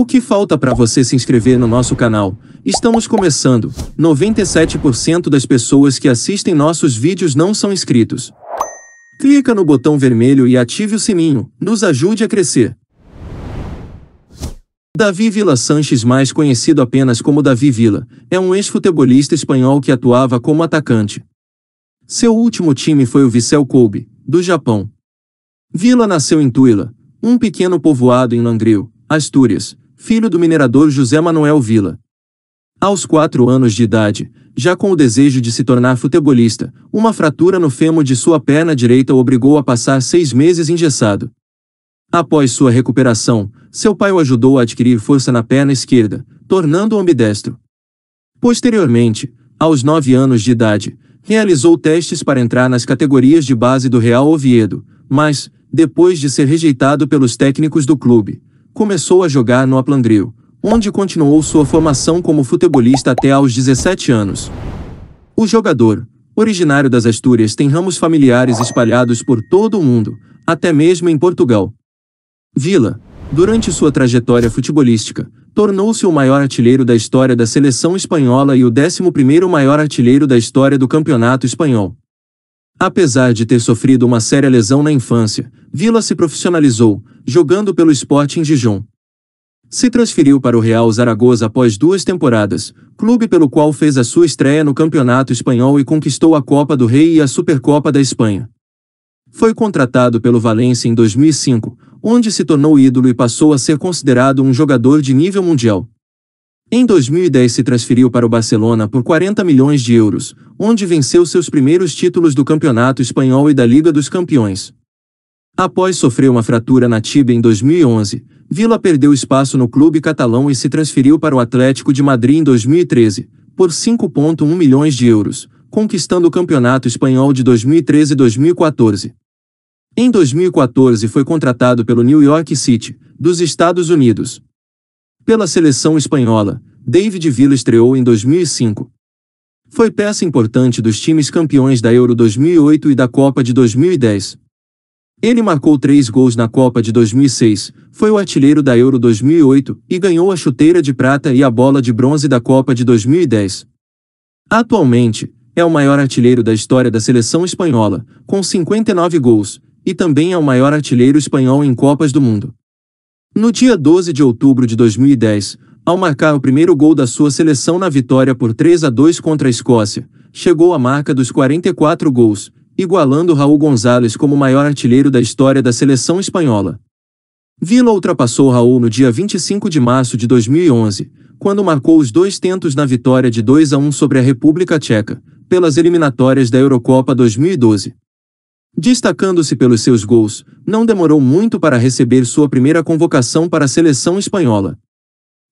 O que falta para você se inscrever no nosso canal? Estamos começando. 97% das pessoas que assistem nossos vídeos não são inscritos. Clica no botão vermelho e ative o sininho. Nos ajude a crescer. Davi Vila Sanches, mais conhecido apenas como Davi Vila, é um ex-futebolista espanhol que atuava como atacante. Seu último time foi o Vissel Kobe, do Japão. Vila nasceu em Tuila, um pequeno povoado em Langreo, Astúrias, filho do minerador José Manuel Vila. Aos quatro anos de idade, já com o desejo de se tornar futebolista, uma fratura no fêmur de sua perna direita o obrigou a passar seis meses engessado. Após sua recuperação, seu pai o ajudou a adquirir força na perna esquerda, tornando-o ambidestro. Posteriormente, aos nove anos de idade, realizou testes para entrar nas categorias de base do Real Oviedo, mas, depois de ser rejeitado pelos técnicos do clube, começou a jogar no Aplandrio, onde continuou sua formação como futebolista até aos 17 anos. O jogador, originário das Astúrias, tem ramos familiares espalhados por todo o mundo, até mesmo em Portugal. Vila, durante sua trajetória futebolística, tornou-se o maior artilheiro da história da seleção espanhola e o 11º maior artilheiro da história do Campeonato Espanhol. Apesar de ter sofrido uma séria lesão na infância, Vila se profissionalizou, jogando pelo Sporting Gijón. Se transferiu para o Real Zaragoza após duas temporadas, clube pelo qual fez a sua estreia no Campeonato Espanhol e conquistou a Copa do Rei e a Supercopa da Espanha. Foi contratado pelo Valencia em 2005, onde se tornou ídolo e passou a ser considerado um jogador de nível mundial. Em 2010 se transferiu para o Barcelona por 40 milhões de euros, onde venceu seus primeiros títulos do Campeonato Espanhol e da Liga dos Campeões. Após sofrer uma fratura na tibia em 2011, Vila perdeu espaço no clube catalão e se transferiu para o Atlético de Madrid em 2013, por 5,1 milhões de euros, conquistando o Campeonato Espanhol de 2013 e 2014. Em 2014 foi contratado pelo New York City, dos Estados Unidos. Pela seleção espanhola, David Villa estreou em 2005. Foi peça importante dos times campeões da Euro 2008 e da Copa de 2010. Ele marcou três gols na Copa de 2006, foi o artilheiro da Euro 2008 e ganhou a chuteira de prata e a bola de bronze da Copa de 2010. Atualmente, é o maior artilheiro da história da seleção espanhola, com 59 gols, e também é o maior artilheiro espanhol em Copas do Mundo. No dia 12 de outubro de 2010, ao marcar o primeiro gol da sua seleção na vitória por 3 a 2 contra a Escócia, chegou à marca dos 44 gols, igualando Raul Gonzalez como maior artilheiro da história da seleção espanhola. Vila ultrapassou Raul no dia 25 de março de 2011, quando marcou os dois tentos na vitória de 2 a 1 sobre a República Tcheca, pelas eliminatórias da Eurocopa 2012. Destacando-se pelos seus gols, não demorou muito para receber sua primeira convocação para a seleção espanhola.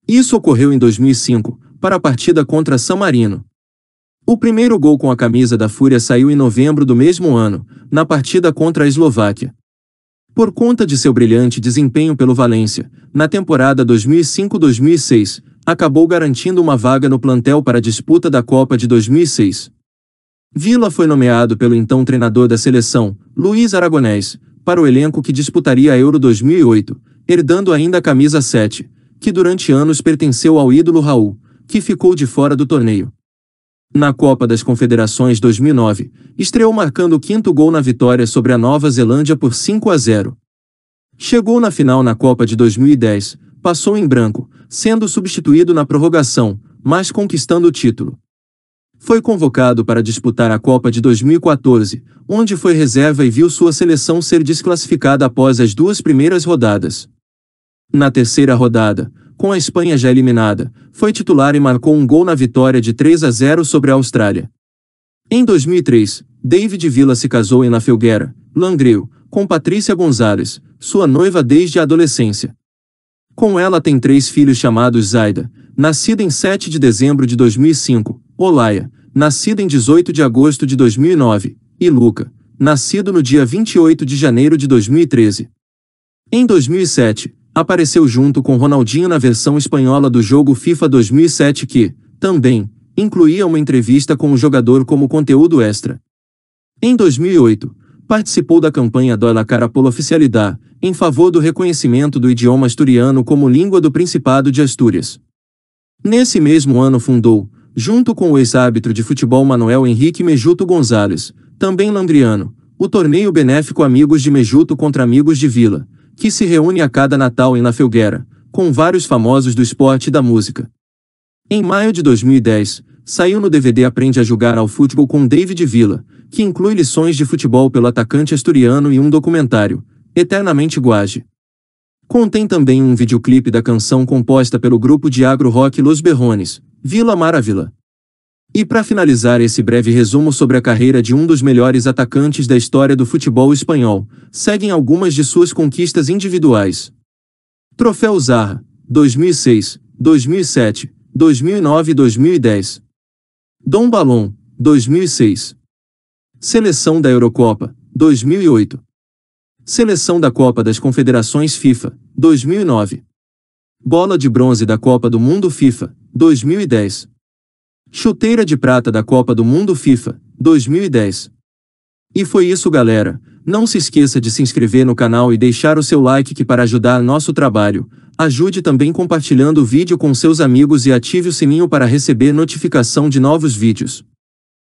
Isso ocorreu em 2005, para a partida contra San Marino. O primeiro gol com a camisa da Fúria saiu em novembro do mesmo ano, na partida contra a Eslováquia. Por conta de seu brilhante desempenho pelo Valência, na temporada 2005-2006, acabou garantindo uma vaga no plantel para a disputa da Copa de 2006. Vila foi nomeado pelo então treinador da seleção, Luiz Aragonés, para o elenco que disputaria a Euro 2008, herdando ainda a camisa 7, que durante anos pertenceu ao ídolo Raul, que ficou de fora do torneio. Na Copa das Confederações 2009, estreou marcando o quinto gol na vitória sobre a Nova Zelândia por 5 a 0. Chegou na final na Copa de 2010, passou em branco, sendo substituído na prorrogação, mas conquistando o título. Foi convocado para disputar a Copa de 2014, onde foi reserva e viu sua seleção ser desclassificada após as duas primeiras rodadas. Na terceira rodada, com a Espanha já eliminada, foi titular e marcou um gol na vitória de 3 a 0 sobre a Austrália. Em 2003, David Villa se casou em La Felguera, Langreo, com Patrícia Gonzalez, sua noiva desde a adolescência. Com ela tem três filhos chamados Zaida, nascida em 7 de dezembro de 2005, Olaia, nascida em 18 de agosto de 2009, e Luca, nascido no dia 28 de janeiro de 2013. Em 2007, apareceu junto com Ronaldinho na versão espanhola do jogo FIFA 2007 que, também, incluía uma entrevista com o jogador como conteúdo extra. Em 2008, participou da campanha Dola Cara por Oficialidade, em favor do reconhecimento do idioma asturiano como língua do Principado de Astúrias. Nesse mesmo ano fundou, junto com o ex-árbitro de futebol Manuel Henrique Mejuto Gonzalez, também lambriano, o torneio benéfico Amigos de Mejuto contra Amigos de Vila, que se reúne a cada Natal em La Felguera, com vários famosos do esporte e da música. Em maio de 2010, saiu no DVD Aprende a Jogar ao Futebol com David Vila, que inclui lições de futebol pelo atacante asturiano e um documentário, Eternamente Guage. Contém também um videoclipe da canção composta pelo grupo de agro rock Los Berrones, Vila Maravilha. E para finalizar esse breve resumo sobre a carreira de um dos melhores atacantes da história do futebol espanhol, seguem algumas de suas conquistas individuais. Troféu Zarra, 2006, 2007, 2009 e 2010. Dom Balon, 2006. Seleção da Eurocopa, 2008. Seleção da Copa das Confederações FIFA, 2009. Bola de bronze da Copa do Mundo FIFA, 2010. Chuteira de prata da Copa do Mundo FIFA, 2010. E foi isso, galera. Não se esqueça de se inscrever no canal e deixar o seu like que para ajudar nosso trabalho. Ajude também compartilhando o vídeo com seus amigos e ative o sininho para receber notificação de novos vídeos.